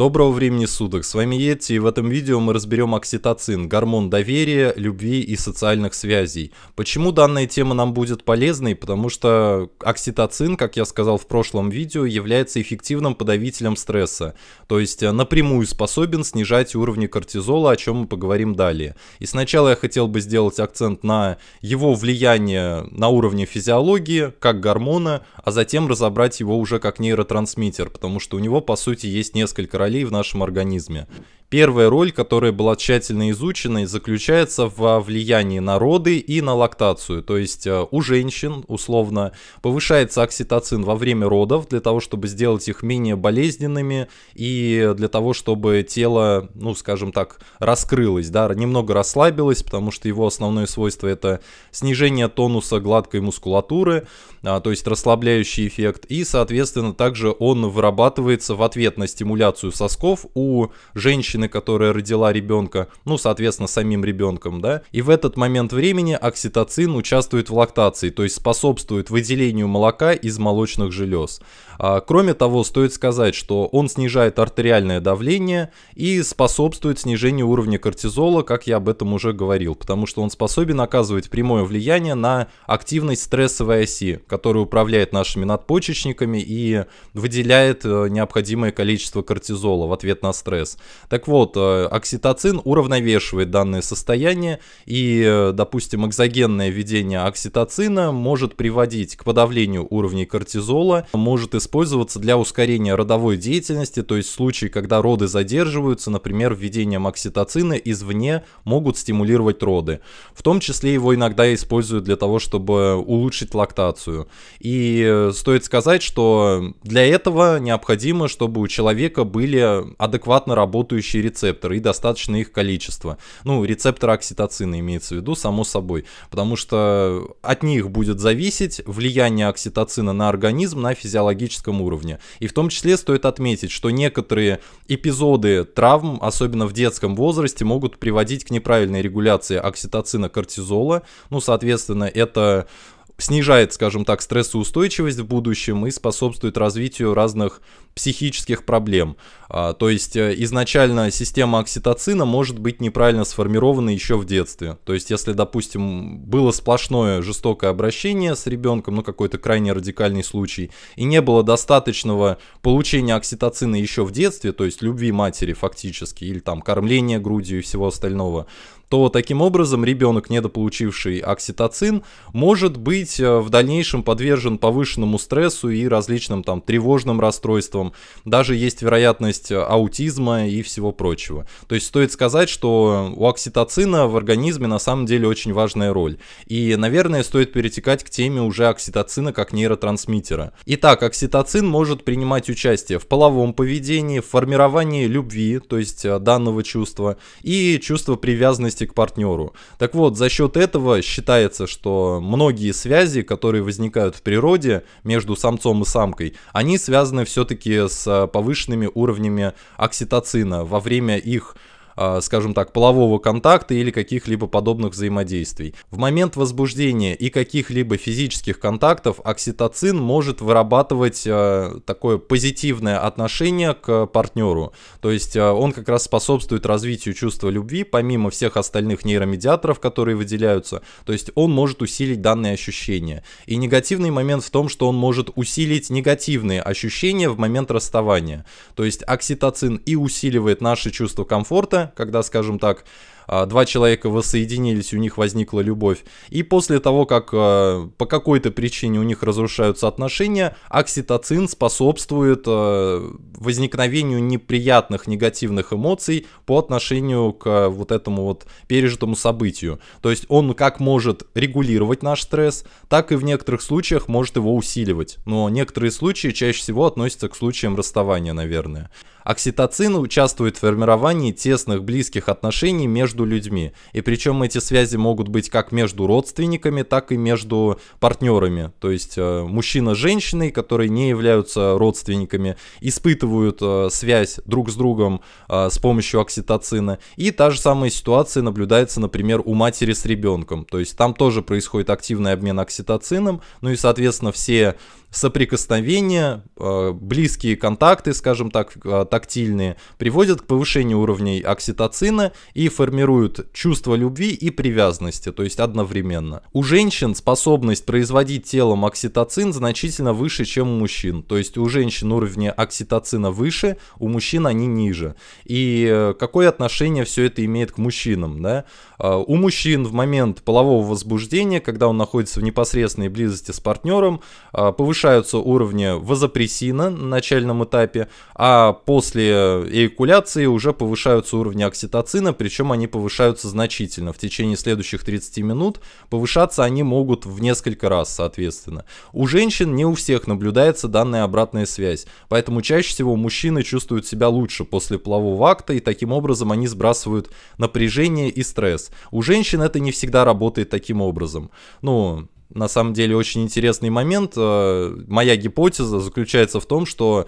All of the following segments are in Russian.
Доброго времени суток, с вами Йетти и в этом видео мы разберем окситоцин, гормон доверия, любви и социальных связей. Почему данная тема нам будет полезной? Потому что окситоцин, как я сказал в прошлом видео, является эффективным подавителем стресса, то есть э, напрямую способен снижать уровни кортизола, о чем мы поговорим далее. И сначала я хотел бы сделать акцент на его влияние на уровне физиологии, как гормона, а затем разобрать его уже как нейротрансмиттер, потому что у него по сути есть несколько солей в нашем организме. Первая роль, которая была тщательно изучена, заключается во влиянии на роды и на лактацию. То есть э, у женщин, условно, повышается окситоцин во время родов для того, чтобы сделать их менее болезненными и для того, чтобы тело, ну, скажем так, раскрылось, да, немного расслабилось, потому что его основное свойство это снижение тонуса гладкой мускулатуры, а, то есть расслабляющий эффект, и, соответственно, также он вырабатывается в ответ на стимуляцию сосков у женщин женщины, которая родила ребенка, ну, соответственно, самим ребенком, да, и в этот момент времени окситоцин участвует в лактации, то есть способствует выделению молока из молочных желез. А, кроме того, стоит сказать, что он снижает артериальное давление и способствует снижению уровня кортизола, как я об этом уже говорил, потому что он способен оказывать прямое влияние на активность стрессовой оси, которая управляет нашими надпочечниками и выделяет э, необходимое количество кортизола в ответ на стресс. Так вот, э, окситоцин уравновешивает данное состояние, и, э, допустим, экзогенное введение окситоцина может приводить к подавлению уровней кортизола, может использоваться для ускорения родовой деятельности, то есть в случае, когда роды задерживаются, например, введением окситоцина извне могут стимулировать роды. В том числе его иногда используют для того, чтобы улучшить лактацию. И э, стоит сказать, что для этого необходимо, чтобы у человека были адекватно работающие действующие рецепторы и достаточно их количество. Ну, рецепторы окситоцина имеется в виду, само собой, потому что от них будет зависеть влияние окситоцина на организм на физиологическом уровне. И в том числе стоит отметить, что некоторые эпизоды травм, особенно в детском возрасте, могут приводить к неправильной регуляции окситоцина кортизола. Ну, соответственно, это снижает, скажем так, стрессоустойчивость в будущем и способствует развитию разных психических проблем. А, то есть э, изначально система окситоцина может быть неправильно сформирована еще в детстве. То есть если, допустим, было сплошное жестокое обращение с ребенком, ну какой-то крайне радикальный случай, и не было достаточного получения окситоцина еще в детстве, то есть любви матери фактически, или там кормления грудью и всего остального, то таким образом ребенок, недополучивший окситоцин, может быть э, в дальнейшем подвержен повышенному стрессу и различным там тревожным расстройствам. Даже есть вероятность э, аутизма и всего прочего. То есть стоит сказать, что у окситоцина в организме на самом деле очень важная роль. И, наверное, стоит перетекать к теме уже окситоцина как нейротрансмиттера. Итак, окситоцин может принимать участие в половом поведении, в формировании любви, то есть э, данного чувства, и чувство привязанности привязанности к партнеру. Так вот, за счет этого считается, что многие связи, которые возникают в природе между самцом и самкой, они связаны все-таки с повышенными уровнями окситоцина во время их а, скажем так, полового контакта или каких-либо подобных взаимодействий. В момент возбуждения и каких-либо физических контактов окситоцин может вырабатывать а, такое позитивное отношение к партнеру. То есть а, он как раз способствует развитию чувства любви, помимо всех остальных нейромедиаторов, которые выделяются. То есть он может усилить данные ощущения. И негативный момент в том, что он может усилить негативные ощущения в момент расставания. То есть окситоцин и усиливает наше чувство комфорта, когда, скажем так, а, два человека воссоединились, у них возникла любовь. И после того, как а, по какой-то причине у них разрушаются отношения, окситоцин способствует а, возникновению неприятных негативных эмоций по отношению к вот этому вот пережитому событию. То есть он как может регулировать наш стресс, так и в некоторых случаях может его усиливать. Но некоторые случаи чаще всего относятся к случаям расставания, наверное. Окситоцин участвует в формировании тесных близких отношений между между людьми. И причем эти связи могут быть как между родственниками, так и между партнерами. То есть э, мужчина с женщиной, которые не являются родственниками, испытывают э, связь друг с другом э, с помощью окситоцина. И та же самая ситуация наблюдается, например, у матери с ребенком. То есть там тоже происходит активный обмен окситоцином, ну и, соответственно, все соприкосновения, э, близкие контакты, скажем так, э, тактильные, приводят к повышению уровней окситоцина и формируют чувство любви и привязанности, то есть одновременно. У женщин способность производить телом окситоцин значительно выше, чем у мужчин. То есть у женщин уровни окситоцина выше, у мужчин они ниже. И э, какое отношение все это имеет к мужчинам? Да? У мужчин в момент полового возбуждения, когда он находится в непосредственной близости с партнером, повышение повышаются уровни вазопрессина на начальном этапе, а после эякуляции уже повышаются уровни окситоцина, причем они повышаются значительно. В течение следующих 30 минут повышаться они могут в несколько раз, соответственно. У женщин не у всех наблюдается данная обратная связь, поэтому чаще всего мужчины чувствуют себя лучше после полового акта, и таким образом они сбрасывают напряжение и стресс. У женщин это не всегда работает таким образом. Ну, на самом деле очень интересный момент. Э, моя гипотеза заключается в том, что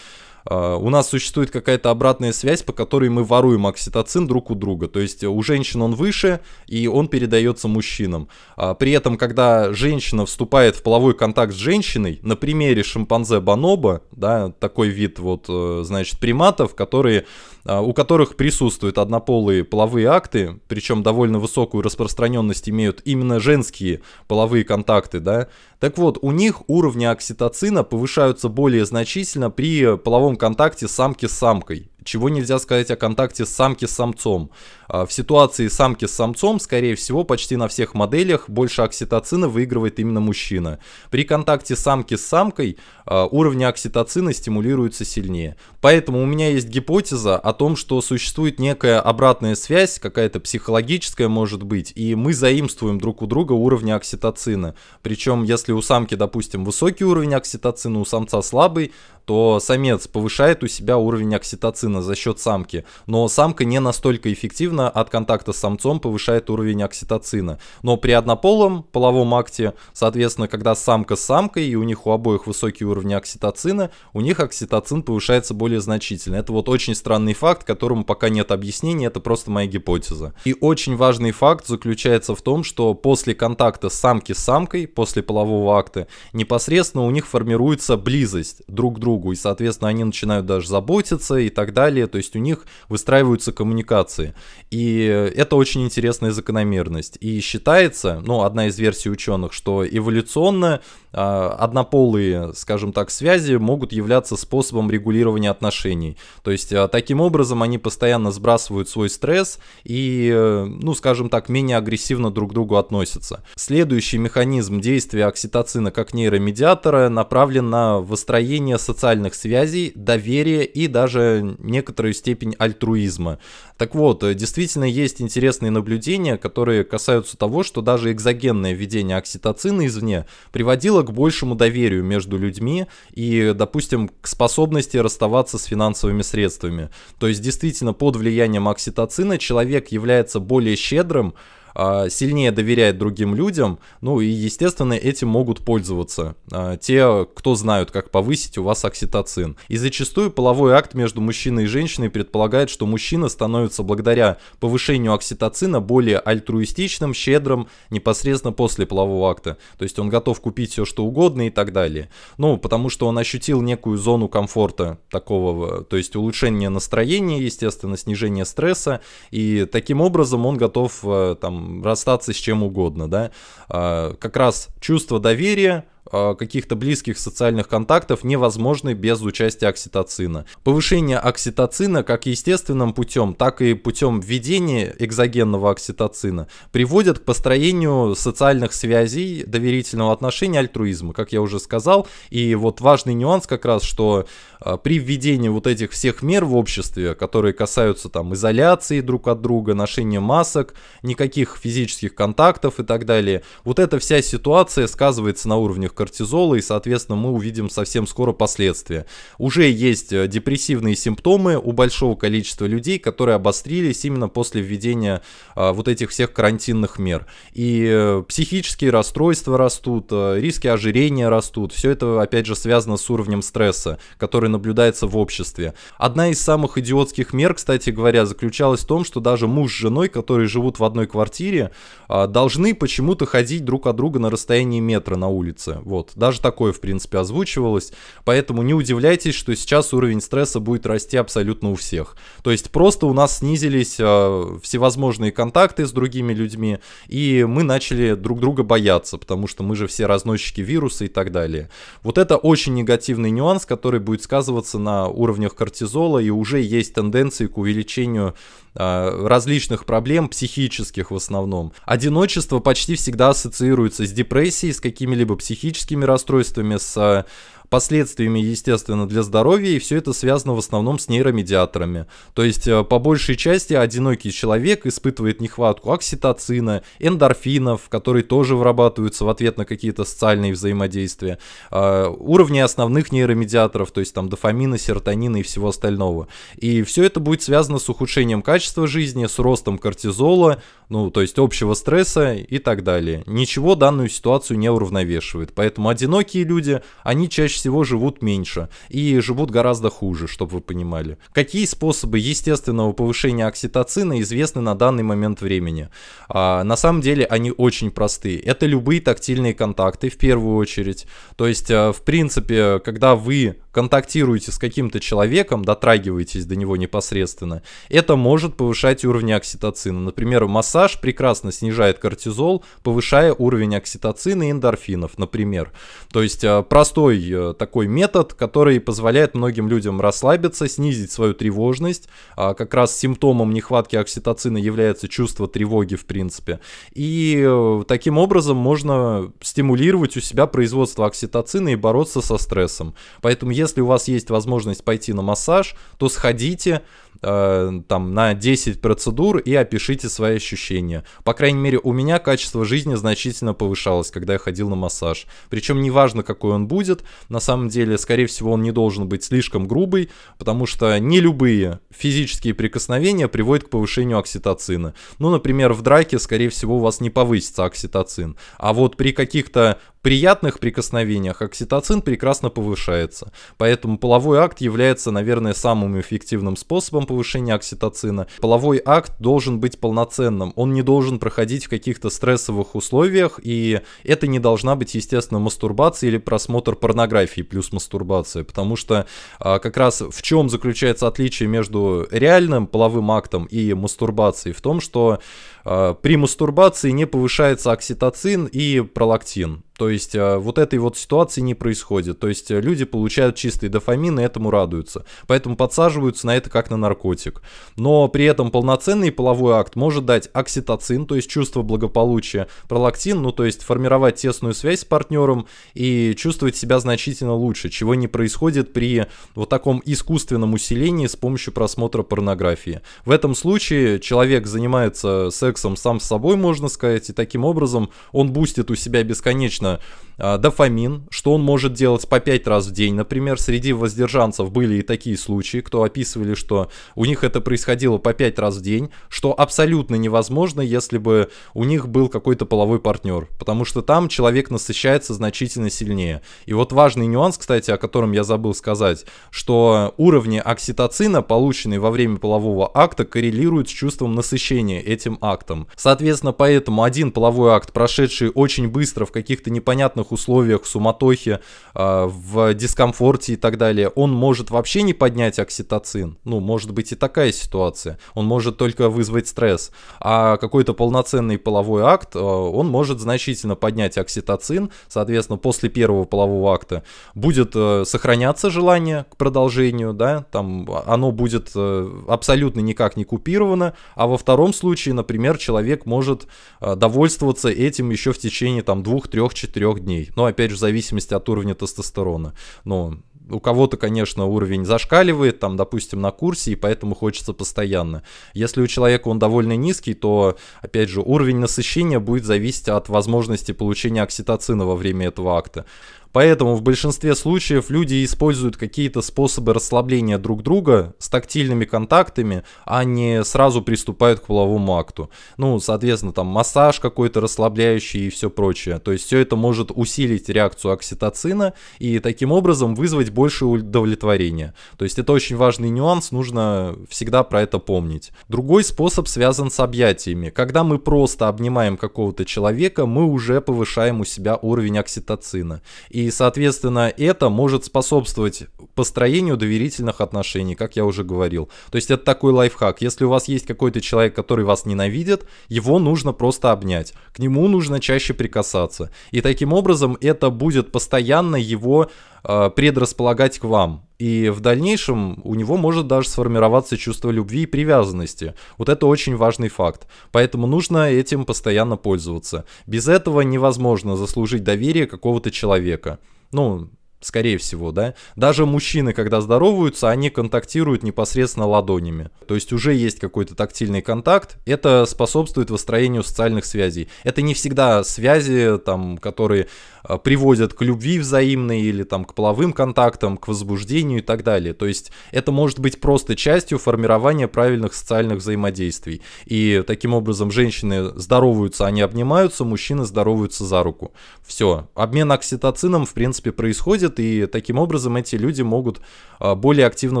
э, у нас существует какая-то обратная связь, по которой мы воруем окситоцин друг у друга. То есть у женщин он выше, и он передается мужчинам. А при этом, когда женщина вступает в половой контакт с женщиной, на примере шимпанзе Баноба, да, такой вид вот, э, значит, приматов, которые а, у которых присутствуют однополые половые акты, причем довольно высокую распространенность имеют именно женские половые контакты, да, так вот, у них уровни окситоцина повышаются более значительно при половом контакте самки с самкой чего нельзя сказать о контакте самки с самцом. А, в ситуации самки с самцом, скорее всего, почти на всех моделях больше окситоцина выигрывает именно мужчина. При контакте самки с самкой а, уровни окситоцина стимулируются сильнее. Поэтому у меня есть гипотеза о том, что существует некая обратная связь, какая-то психологическая может быть, и мы заимствуем друг у друга уровни окситоцина. Причем, если у самки, допустим, высокий уровень окситоцина, у самца слабый, то самец повышает у себя уровень окситоцина активно за счет самки, но самка не настолько эффективно от контакта с самцом повышает уровень окситоцина. Но при однополом половом акте, соответственно, когда самка с самкой и у них у обоих высокие уровни окситоцина, у них окситоцин повышается более значительно. Это вот очень странный факт, которому пока нет объяснения. это просто моя гипотеза. И очень важный факт заключается в том, что после контакта самки с самкой, после полового акта, непосредственно у них формируется близость друг к другу, и, соответственно, они начинают даже заботиться и так далее далее. То есть у них выстраиваются коммуникации. И это очень интересная закономерность. И считается, ну, одна из версий ученых, что эволюционно а, однополые, скажем так, связи могут являться способом регулирования отношений. То есть а, таким образом они постоянно сбрасывают свой стресс и, э, ну, скажем так, менее агрессивно друг к другу относятся. Следующий механизм действия окситоцина как нейромедиатора направлен на выстроение социальных связей, доверия и даже некоторую степень альтруизма. Так вот, э, действительно есть интересные наблюдения, которые касаются того, что даже экзогенное введение окситоцина извне приводило к большему доверию между людьми и, допустим, к способности расставаться с финансовыми средствами. То есть, действительно, под влиянием окситоцина человек является более щедрым, а, сильнее доверяет другим людям, ну и, естественно, этим могут пользоваться а, те, кто знают, как повысить у вас окситоцин. И зачастую половой акт между мужчиной и женщиной предполагает, что мужчина становится благодаря повышению окситоцина более альтруистичным, щедрым непосредственно после полового акта. То есть он готов купить все, что угодно и так далее. Ну, потому что он ощутил некую зону комфорта такого, то есть улучшение настроения, естественно, снижение стресса, и таким образом он готов э, там расстаться с чем угодно, да, а, как раз чувство доверия, Э, каких-то близких социальных контактов невозможны без участия окситоцина. Повышение окситоцина как естественным путем, так и путем введения экзогенного окситоцина приводит к построению социальных связей, доверительного отношения, альтруизма, как я уже сказал. И вот важный нюанс как раз, что э, при введении вот этих всех мер в обществе, которые касаются там изоляции друг от друга, ношения масок, никаких физических контактов и так далее, вот эта вся ситуация сказывается на уровне уровнях кортизола, и, соответственно, мы увидим совсем скоро последствия. Уже есть э, депрессивные симптомы у большого количества людей, которые обострились именно после введения э, вот этих всех карантинных мер. И э, психические расстройства растут, риски ожирения растут. Все это, опять же, связано с уровнем стресса, который наблюдается в обществе. Одна из самых идиотских мер, кстати говоря, заключалась в том, что даже муж с женой, которые живут в одной квартире, должны почему-то ходить друг от друга на расстоянии метра на улице. Вот, даже такое, в принципе, озвучивалось. Поэтому не удивляйтесь, что сейчас уровень стресса будет расти абсолютно у всех. То есть просто у нас снизились э, всевозможные контакты с другими людьми, и мы начали друг друга бояться, потому что мы же все разносчики вируса и так далее. Вот это очень негативный нюанс, который будет сказываться на уровнях кортизола, и уже есть тенденции к увеличению а, различных проблем, психических в основном. Одиночество почти всегда ассоциируется с депрессией, с какими-либо психическими психическими расстройствами, с э, последствиями, естественно, для здоровья, и все это связано в основном с нейромедиаторами. То есть, э, по большей части, одинокий человек испытывает нехватку окситоцина, эндорфинов, которые тоже вырабатываются в ответ на какие-то социальные взаимодействия, э, уровни основных нейромедиаторов, то есть там дофамина, серотонина и всего остального. И все это будет связано с ухудшением качества жизни, с ростом кортизола, ну, то есть общего стресса и так далее. Ничего данную ситуацию не уравновешивает. Поэтому одинокие люди, они чаще всего живут меньше и живут гораздо хуже, чтобы вы понимали. Какие способы естественного повышения окситоцина известны на данный момент времени? А, на самом деле они очень простые. Это любые тактильные контакты в первую очередь. То есть, э, в принципе, когда вы контактируете с каким-то человеком, дотрагиваетесь до него непосредственно, это может повышать уровень окситоцина. Например, массаж прекрасно снижает кортизол, повышая уровень окситоцина и эндорфинов, например. То есть э, простой э, такой метод, который позволяет многим людям расслабиться, снизить свою тревожность. А, как раз симптомом нехватки окситоцина является чувство тревоги, в принципе. И э, таким образом можно стимулировать у себя производство окситоцина и бороться со стрессом. Поэтому, если у вас есть возможность пойти на массаж, то сходите э, там на 10 процедур и опишите свои ощущения. По крайней мере, у меня качество жизни значительно повышалось, когда я ходил на массаж. Причем неважно, какой он будет, на на самом деле, скорее всего, он не должен быть слишком грубый, потому что не любые физические прикосновения приводят к повышению окситоцина. Ну, например, в драке, скорее всего, у вас не повысится окситоцин. А вот при каких-то приятных прикосновениях окситоцин прекрасно повышается. Поэтому половой акт является, наверное, самым эффективным способом повышения окситоцина. Половой акт должен быть полноценным. Он не должен проходить в каких-то стрессовых условиях, и это не должна быть, естественно, мастурбация или просмотр порнографии плюс мастурбация. Потому что а, как раз в чем заключается отличие между реальным половым актом и мастурбацией? В том, что а, при мастурбации не повышается окситоцин и пролактин. То есть э, вот этой вот ситуации не происходит. То есть э, люди получают чистый дофамин и этому радуются. Поэтому подсаживаются на это как на наркотик. Но при этом полноценный половой акт может дать окситоцин, то есть чувство благополучия, пролактин, ну то есть формировать тесную связь с партнером и чувствовать себя значительно лучше, чего не происходит при вот таком искусственном усилении с помощью просмотра порнографии. В этом случае человек занимается сексом сам с собой, можно сказать, и таким образом он бустит у себя бесконечно соответственно, э, дофамин, что он может делать по 5 раз в день. Например, среди воздержанцев были и такие случаи, кто описывали, что у них это происходило по 5 раз в день, что абсолютно невозможно, если бы у них был какой-то половой партнер, потому что там человек насыщается значительно сильнее. И вот важный нюанс, кстати, о котором я забыл сказать, что уровни окситоцина, полученные во время полового акта, коррелируют с чувством насыщения этим актом. Соответственно, поэтому один половой акт, прошедший очень быстро в каких-то непонятных условиях, в суматохе, а, в дискомфорте и так далее, он может вообще не поднять окситоцин. Ну, может быть и такая ситуация. Он может только вызвать стресс. А какой-то полноценный половой акт, а, он может значительно поднять окситоцин. Соответственно, после первого полового акта будет э, сохраняться желание к продолжению, да, там оно будет э, абсолютно никак не купировано. А во втором случае, например, человек может э, довольствоваться этим еще в течение там двух, трех, четырех 3-4 дней. Но опять же, в зависимости от уровня тестостерона. Но у кого-то, конечно, уровень зашкаливает, там, допустим, на курсе, и поэтому хочется постоянно. Если у человека он довольно низкий, то, опять же, уровень насыщения будет зависеть от возможности получения окситоцина во время этого акта. Поэтому в большинстве случаев люди используют какие-то способы расслабления друг друга с тактильными контактами, а не сразу приступают к половому акту. Ну, соответственно, там массаж какой-то расслабляющий и все прочее. То есть все это может усилить реакцию окситоцина и таким образом вызвать больше удовлетворения. То есть это очень важный нюанс, нужно всегда про это помнить. Другой способ связан с объятиями. Когда мы просто обнимаем какого-то человека, мы уже повышаем у себя уровень окситоцина. И и, соответственно, это может способствовать построению доверительных отношений, как я уже говорил. То есть это такой лайфхак. Если у вас есть какой-то человек, который вас ненавидит, его нужно просто обнять. К нему нужно чаще прикасаться. И таким образом это будет постоянно его Э, предрасполагать к вам. И в дальнейшем у него может даже сформироваться чувство любви и привязанности. Вот это очень важный факт. Поэтому нужно этим постоянно пользоваться. Без этого невозможно заслужить доверие какого-то человека. Ну, скорее всего, да. Даже мужчины, когда здороваются, они контактируют непосредственно ладонями. То есть уже есть какой-то тактильный контакт, это способствует выстроению социальных связей. Это не всегда связи, там, которые Э, приводят к любви взаимной или там к половым контактам, к возбуждению и так далее. То есть это может быть просто частью формирования правильных социальных взаимодействий. И таким образом женщины здороваются, они обнимаются, мужчины здороваются за руку. Все. Обмен окситоцином, в принципе, происходит, и таким образом эти люди могут э, более активно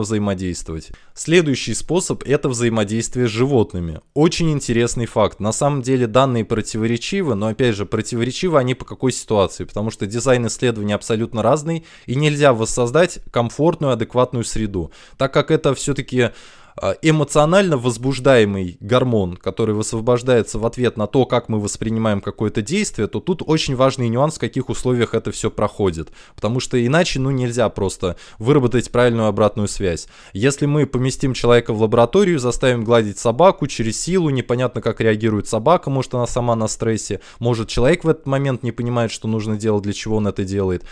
взаимодействовать. Следующий способ – это взаимодействие с животными. Очень интересный факт. На самом деле данные противоречивы, но опять же, противоречивы они по какой ситуации? потому что дизайн исследования абсолютно разный, и нельзя воссоздать комфортную, адекватную среду, так как это все-таки Э, эмоционально возбуждаемый гормон, который высвобождается в ответ на то, как мы воспринимаем какое-то действие, то тут очень важный нюанс, в каких условиях это все проходит. Потому что иначе, ну, нельзя просто выработать правильную обратную связь. Если мы поместим человека в лабораторию, заставим гладить собаку через силу, непонятно, как реагирует собака, может, она сама на стрессе, может, человек в этот момент не понимает, что нужно делать, для чего он это делает.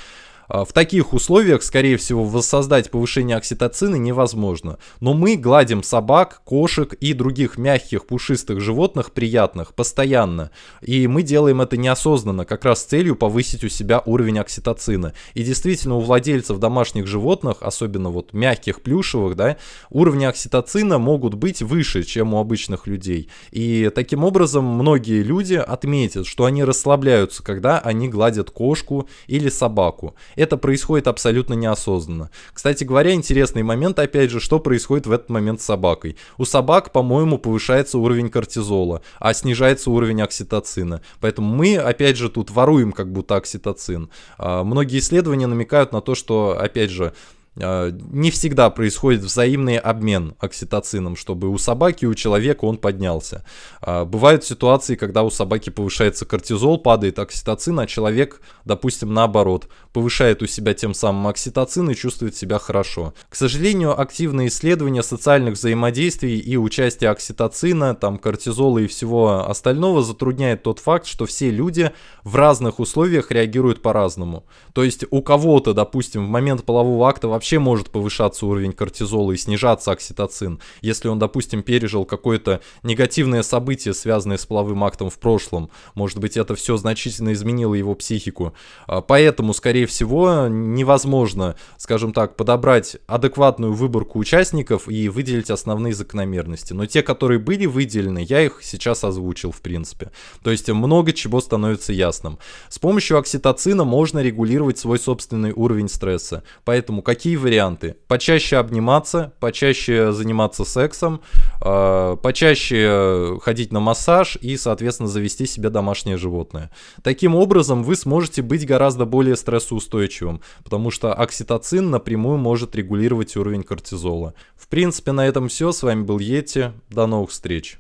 А, в таких условиях, скорее всего, воссоздать повышение окситоцина невозможно. Но мы гладим собак, кошек и других мягких, пушистых животных, приятных, постоянно. И мы делаем это неосознанно, как раз с целью повысить у себя уровень окситоцина. И действительно, у владельцев домашних животных, особенно вот мягких, плюшевых, да, уровни окситоцина могут быть выше, чем у обычных людей. И таким образом многие люди отметят, что они расслабляются, когда они гладят кошку или собаку это происходит абсолютно неосознанно. Кстати говоря, интересный момент, опять же, что происходит в этот момент с собакой. У собак, по-моему, повышается уровень кортизола, а снижается уровень окситоцина. Поэтому мы, опять же, тут воруем как будто окситоцин. А, многие исследования намекают на то, что, опять же, Э, не всегда происходит взаимный обмен окситоцином, чтобы у собаки, и у человека он поднялся. Э, бывают ситуации, когда у собаки повышается кортизол, падает окситоцин, а человек, допустим, наоборот, повышает у себя тем самым окситоцин и чувствует себя хорошо. К сожалению, активные исследования социальных взаимодействий и участия окситоцина, там, кортизола и всего остального затрудняет тот факт, что все люди в разных условиях реагируют по-разному. То есть у кого-то, допустим, в момент полового акта вообще вообще может повышаться уровень кортизола и снижаться окситоцин, если он, допустим, пережил какое-то негативное событие, связанное с половым актом в прошлом. Может быть, это все значительно изменило его психику. А, поэтому, скорее всего, невозможно, скажем так, подобрать адекватную выборку участников и выделить основные закономерности. Но те, которые были выделены, я их сейчас озвучил, в принципе. То есть много чего становится ясным. С помощью окситоцина можно регулировать свой собственный уровень стресса. Поэтому какие такие варианты. Почаще обниматься, почаще заниматься сексом, э, почаще ходить на массаж и, соответственно, завести себе домашнее животное. Таким образом, вы сможете быть гораздо более стрессоустойчивым, потому что окситоцин напрямую может регулировать уровень кортизола. В принципе, на этом все. С вами был Йети. До новых встреч.